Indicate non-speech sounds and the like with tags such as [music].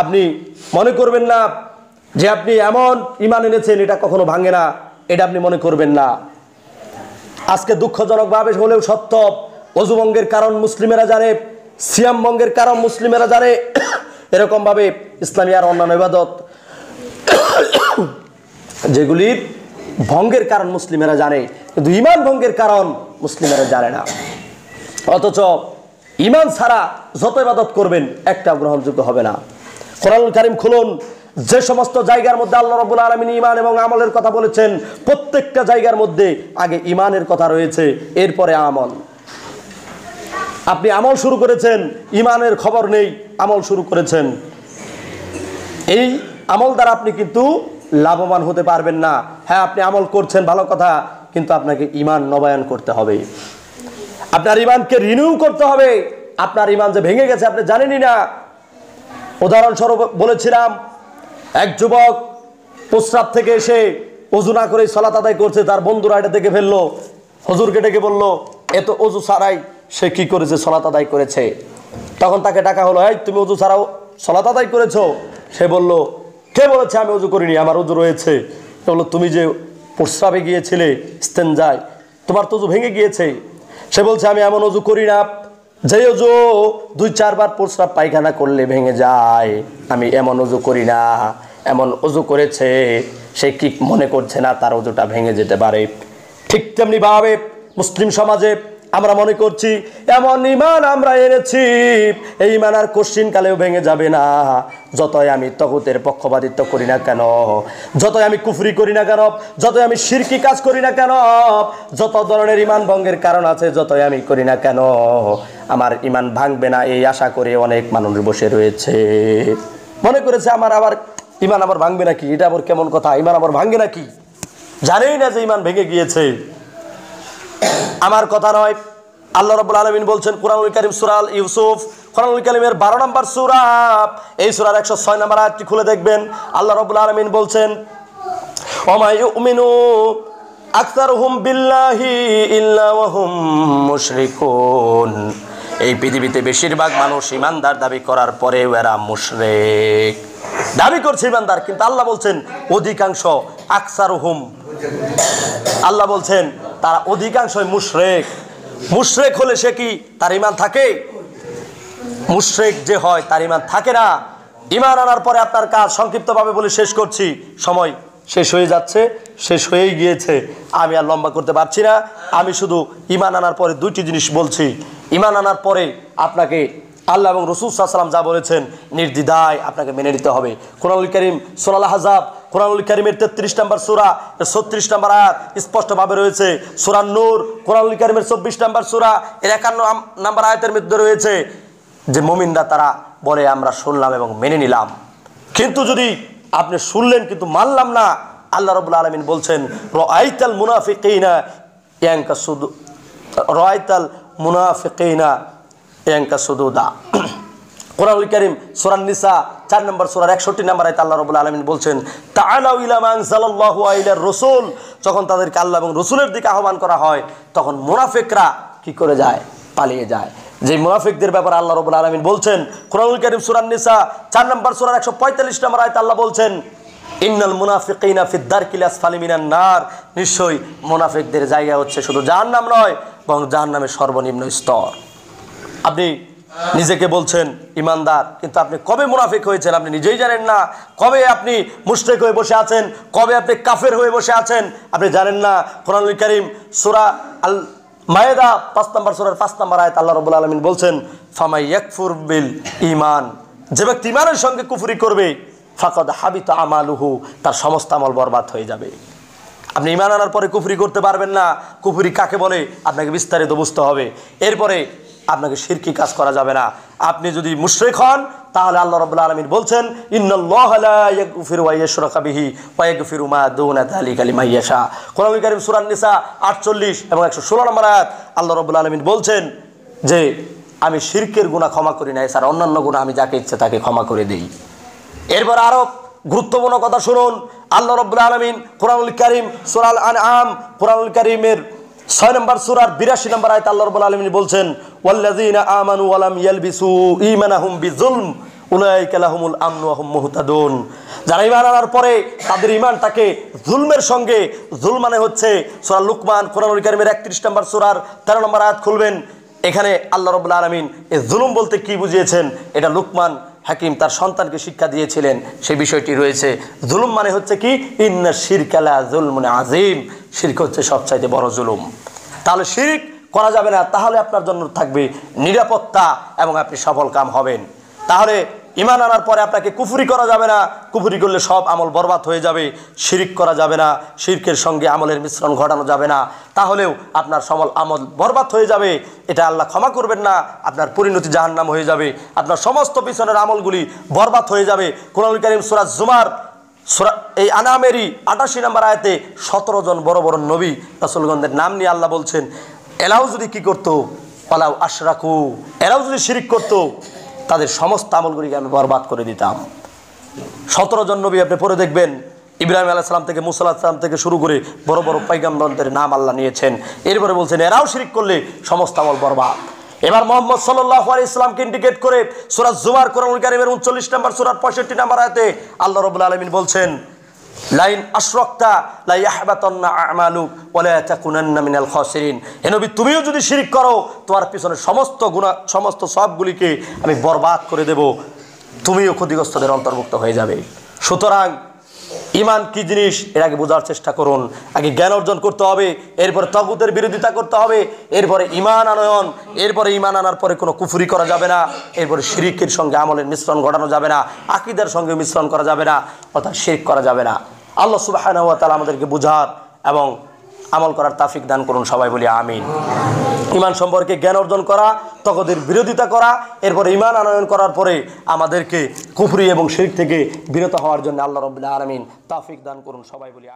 আপনি মনে করবেন না যে আপনি এমন ইমান এনেছেন এটা কখনো ভাঙে না এটা আপনি মনে করবেন না আজকে দুঃখজনকভাবে হলেও সত্য অজুবঙ্গের কারণ মুসলিমেরা জানে সিয়ামবঙ্গের কারণ মুসলিমেরা জানে [coughs] এরকমভাবে ইসলামী আর অন্যান্য ইবাদত [coughs] যেগুলি ভঙ্গের কারণ মুসলিমেরা জানে কিন্তু ইমান ভঙ্গের কারণ মুসলিমেরা জানে না অথচ ইমান ছাড়া যত ইবাদত করবেন একটা গ্রহণযোগ্য হবে না কোরআন কারিম খুলুন যে সমস্ত জায়গার মধ্যে আল্লাহ রবুল আলমিন ইমান এবং আমলের কথা বলেছেন প্রত্যেকটা জায়গার মধ্যে আগে ইমানের কথা রয়েছে এরপরে আমল আপনি আমল শুরু করেছেন ইমানের খবর নেই আমল শুরু করেছেন এই আমল দ্বারা আপনি কিন্তু লাভবান হতে পারবেন না হ্যাঁ আপনি আমল করছেন ভালো কথা কিন্তু আপনাকে ইমান নবায়ন করতে হবে আপনার ইমানকে রিনিউ করতে হবে আপনার ইমান যে ভেঙে গেছে আপনি জানেনই না উদাহরণস্বরূপ বলেছিলাম এক যুবক প্রস্রাব থেকে এসে অজু না করে সলাত আদায় করছে তার বন্ধুরা এটা দেখে ফেললো হজুরকে ডেকে বললো এত অজু সারাই সে কি করেছে সলাত আদায় করেছে তখন তাকে ডাকা হলো এই তুমি অজু ছাড়াও সলাত আদায় করেছ সে বলল কে বলেছে আমি অজু করিনি আমার অজু রয়েছে বললো তুমি যে প্রস্রাবে গিয়েছিলে স্তেন যায় তোমার তজু ভেঙে গিয়েছে সে বলছে আমি এমন অজু করি না যাই অজু দুই চারবার প্রস্রাব পায়খানা করলে ভেঙে যায় আমি এমন অজু করি না এমন অজু করেছে সে কি মনে করছে না তার অজুটা ভেঙে যেতে পারে ঠিক তেমনিভাবে মুসলিম সমাজে আমরা মনে করছি এমন ইমান আমরা এনেছি এই ইমান আর কোশ্চিনকালেও ভেঙে যাবে না যতই আমি তগুতের পক্ষপাতিত্ব করি না কেন যতই আমি কুফরি করি না কেন যতই আমি সিরকি কাজ করি না কেন যত ধরনের ইমান ভঙ্গের কারণ আছে যতই আমি করি না কেন আমার ইমান ভাঙবে না এই আশা করে অনেক মানুষ বসে রয়েছে মনে করেছে আমার আবার ইমান আবার ভাঙবে নাকি এটা আবার কেমন কথা ইমান আবার ভাঙবে নাকি জানেই না যে ইমান ভেঙে গিয়েছে আমার কথা নয় আল্লাহ রবুল আলমিন বলছেন কোরআনুল করিম সুরাল ইউসুফ কোরআনুল করিমের বারো নম্বর সুরা এই সুরার একশো ছয় নম্বর আয়াতটি খুলে দেখবেন আল্লাহ রবুল আলমিন বলছেন অমায়ুমিনু আক্তারহুম বিল্লাহি ইল্লাহুম মুশরিকুন এই পৃথিবীতে বেশিরভাগ মানুষ ইমানদার দাবি করার পরেও এরা মুশরেক দাবি করছে ইমানদার কিন্তু আল্লাহ বলছেন অধিকাংশ আকসার হুম আল্লাহ বলছেন তারা অধিকাংশই মুশরেক মুশরেক হলে সে কি তার ইমান থাকে মুশরেক যে হয় তার ইমান থাকে না ইমান আনার পরে আপনার কাজ সংক্ষিপ্তভাবে বলে শেষ করছি সময় শেষ হয়ে যাচ্ছে শেষ হয়েই গিয়েছে আমি আর লম্বা করতে পারছি না আমি শুধু ইমান আনার পরে দুইটি জিনিস বলছি ইমান আনার পরে আপনাকে আল্লাহ এবং রসুল সাল্লাম যা বলেছেন নির্দিদায় আপনাকে মেনে নিতে হবে কোরআল করিম সোলাল হাজাব কোরআনুল করিমের তেত্রিশ নম্বর সুরা এর ছত্রিশ নম্বর আয়াত স্পষ্টভাবে রয়েছে সুরান নূর কোরআনুল করিমের চব্বিশ নম্বর সুরা এর একান্ন নম্বর আয়াতের মধ্যে রয়েছে যে মমিনরা তারা বলে আমরা শুনলাম এবং মেনে নিলাম কিন্তু যদি আপনি শুনলেন কিন্তু মানলাম না আল্লাহ রবুল্লা আলমিন বলছেন রাইতাল মুনাফিকা ইয়াঙ্কা সুদু রাইতাল মুনাফিকা ইয়াঙ্কা দা কোরআনুল করিম সোরান নিসা চার নম্বর সোরার একষট্টি নম্বর আয়তা আল্লাহ রবুল আলমিন বলছেন তাহলাউলামাংসাল্লাহুয়াইলার রসুল যখন তাদেরকে আল্লাহ এবং রসুলের দিকে আহ্বান করা হয় তখন মুনাফেকরা কি করে যায় পালিয়ে যায় যে মুনাফিকদের ব্যাপারে আল্লাহ রবুল আলমিন বলছেন কোরআনুল করিম সুরান নিসা চার নম্বর সোরার একশো পঁয়তাল্লিশ নম্বর আয়তা আল্লাহ বলছেন ইন্নাল মুনাফিকিনা ফিদ্দার কিলাস ফালিমিনান নার নিশ্চয়ই মুনাফিকদের জায়গা হচ্ছে শুধু নাম নয় এবং জাহান্নামের সর্বনিম্ন স্তর আপনি নিজেকে বলছেন ইমানদার কিন্তু আপনি কবে মুনাফিক হয়েছেন আপনি নিজেই জানেন না কবে আপনি মুশরেক হয়ে বসে আছেন কবে আপনি কাফের হয়ে বসে আছেন আপনি জানেন না কোরআন করিম সুরা আল মায়েদা পাঁচ নম্বর সুরার পাঁচ নম্বর আয়ত আল্লাহ রবুল আলমিন বলছেন ফামাই ইয়কফুর বিল ইমান যে ব্যক্তি ইমানের সঙ্গে কুফুরি করবে ফাকদ হাবিত আমালুহু তার সমস্ত আমল বরবাদ হয়ে যাবে আপনি ইমান আনার পরে কুফুরি করতে পারবেন না কুফুরি কাকে বলে আপনাকে বিস্তারিত বুঝতে হবে এরপরে আপনাকে শিরকি কাজ করা যাবে না আপনি যদি মুশ্রেক হন তাহলে আল্লাহ রবুল্লা আলমিন বলছেন ইন্নফিরুবিহি কালি কোরআন করিম সুরান্নিসা আটচল্লিশ এবং একশো ষোলো নম্বর আয়াত আল্লাহ রবুল্লা আলমিন বলছেন যে আমি শির্কের গুণা ক্ষমা করি না এছাড়া অন্যান্য গুণা আমি যাকে ইচ্ছে তাকে ক্ষমা করে দিই এরপর আরও গুরুত্বপূর্ণ কথা শুনুন আল্লাহ রবুল্লা আলমিন কোরআনুল করিম সুরাল আন আম কোরআনুল করিমের ছয় নম্বর সুরার বিরাশি নম্বর আয়ত আল্লাহ রবুল আলমিন বলছেন ওয়াল্লাযীনা আমানু ওয়ালাম ইয়ালবিসু ঈমানাহুম বিজুলম উলাইকালাহুমুল আমনু আহম মুহতাদুন যারা ইমান আনার পরে তাদের ইমানটাকে জুলমের সঙ্গে জুল মানে হচ্ছে সোরা লুকমান কোরআন কারিমের একত্রিশ নম্বর সুরার তেরো নম্বর আয়াত খুলবেন এখানে আল্লাহ রবুল্লা আলমিন এ জুলুম বলতে কি বুঝিয়েছেন এটা লুকমান হাকিম তার সন্তানকে শিক্ষা দিয়েছিলেন সে বিষয়টি রয়েছে জুলুম মানে হচ্ছে কি ইন্না শিরকালা মানে আজিম শির্ক হচ্ছে সবচাইতে বড় জুলুম তাহলে শিরিক করা যাবে না তাহলে আপনার জন্য থাকবে নিরাপত্তা এবং আপনি সফল কাম হবেন তাহলে ইমান আনার পরে আপনাকে কুফুরি করা যাবে না কুফুরি করলে সব আমল বরবাদ হয়ে যাবে শিরিক করা যাবে না শিরকের সঙ্গে আমলের মিশ্রণ ঘটানো যাবে না তাহলেও আপনার সমল আমল বরবাদ হয়ে যাবে এটা আল্লাহ ক্ষমা করবেন না আপনার পরিণতি জাহান্নাম হয়ে যাবে আপনার সমস্ত পিছনের আমলগুলি বরবাদ হয়ে যাবে কোরআন করিম সুরাজ জুমার সুরা এই আনামেরই আটাশি নাম্বার আয়তে সতেরো জন বড় বড় নবী রাসুলগঞ্জের নাম নিয়ে আল্লাহ বলছেন এলাও যদি কী করতো পালাও আশরাকু এরাও যদি শিরিক করতো তাদের সমস্ত আমলগুলিকে আমি বরবাদ করে দিতাম সতেরো জন নবী আপনি পরে দেখবেন ইব্রাহিম আলাইসালাম থেকে মুসাল্লাহাম থেকে শুরু করে বড় বড় পাইগামদের নাম আল্লাহ নিয়েছেন এরপরে বলছেন এরাও শিরিক করলে সমস্ত আমল বরবাদ এবার মোহাম্মদ সাল্লাহ আলী ইসলামকে ইন্ডিকেট করে সুরাজ জুমার করমুল কারিমের উনচল্লিশ নম্বর সুরাজ পঁয়ষট্টি নাম্বার আয়তে আল্লাহ রবুল্লা আলমিন বলছেন লাইন আশরক্তা লাই আহবাতন্না আমালু ওলায়াতাকুনান্না মিনাল খসিরিন হে তুমিও যদি শিরিক করো তোমার পিছনে সমস্ত গুণা সমস্ত সবগুলিকে আমি বরবাদ করে দেব তুমিও ক্ষতিগ্রস্তদের অন্তর্ভুক্ত হয়ে যাবে সুতরাং ইমান কি জিনিস এর আগে বোঝার চেষ্টা করুন আগে জ্ঞান অর্জন করতে হবে এরপরে তগুতের বিরোধিতা করতে হবে এরপরে ইমান আনয়ন এরপরে ইমান আনার পরে কোনো কুফুরি করা যাবে না এরপরে শিরিকের সঙ্গে আমলের মিশ্রণ ঘটানো যাবে না আকিদের সঙ্গে মিশ্রণ করা যাবে না অর্থাৎ শিরিক করা যাবে না আল্লাহ সুবাহ আমাদেরকে বোঝার এবং আমল করার তাফিক দান করুন সবাই বলি আমিন ইমান সম্পর্কে জ্ঞান অর্জন করা তকদের বিরোধিতা করা এরপরে ইমান আনয়ন করার পরে আমাদেরকে কুফরি এবং শির থেকে বিরত হওয়ার জন্য আল্লাহ রবিল্লা আলমিন তাফিক দান করুন সবাই বলি